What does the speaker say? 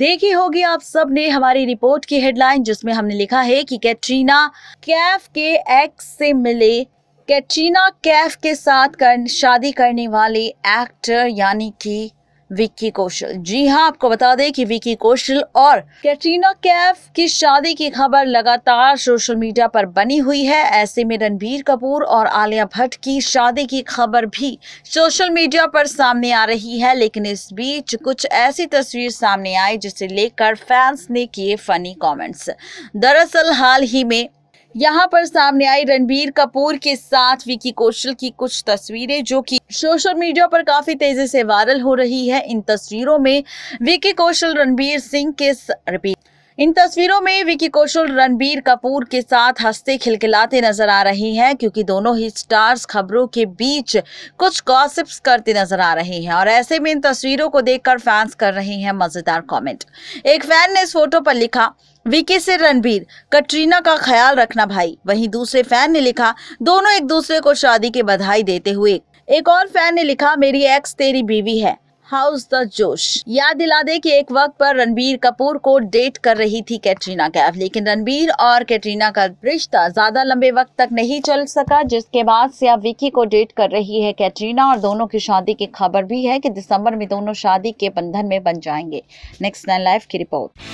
देखी होगी आप सब ने हमारी रिपोर्ट की हेडलाइन जिसमें हमने लिखा है कि कैटरीना कैफ के एक्स से मिले कैटरीना कैफ के साथ कर, शादी करने वाले एक्टर यानी कि विक्की कौशल जी हाँ आपको बता दें कि विक्की कौशल और कैटरीना कैफ की शादी की खबर लगातार सोशल मीडिया पर बनी हुई है ऐसे में रणबीर कपूर और आलिया भट्ट की शादी की खबर भी सोशल मीडिया पर सामने आ रही है लेकिन इस बीच कुछ ऐसी तस्वीर सामने आई जिसे लेकर फैंस ने किए फनी कॉमेंट्स दरअसल हाल ही में यहाँ पर सामने आई रणबीर कपूर के साथ विकी कौशल की कुछ तस्वीरें जो कि सोशल मीडिया पर काफी तेजी से वायरल हो रही है इन तस्वीरों में विकी कौशल रणबीर सिंह के रिपीट इन तस्वीरों में विकी कौशल रणबीर कपूर के साथ हंसते खिलखिलाते नजर आ रही हैं क्योंकि दोनों ही स्टार्स खबरों के बीच कुछ गॉसिप्स करते नजर आ रहे हैं और ऐसे में इन तस्वीरों को देखकर फैंस कर रहे हैं मजेदार कमेंट एक फैन ने इस फोटो पर लिखा विकी से रणबीर कटरीना का ख्याल रखना भाई वही दूसरे फैन ने लिखा दोनों एक दूसरे को शादी की बधाई देते हुए एक और फैन ने लिखा मेरी एक्स तेरी बीवी है हाउस द जोश याद दिला दे कि एक वक्त पर रणबीर कपूर को डेट कर रही थी कैटरीना कैफ लेकिन रणबीर और कैटरीना का रिश्ता ज्यादा लंबे वक्त तक नहीं चल सका जिसके बाद से अब विकी को डेट कर रही है कैटरीना और दोनों की शादी की खबर भी है कि दिसंबर में दोनों शादी के बंधन में बन जाएंगे नेक्स्ट नाइन लाइफ की रिपोर्ट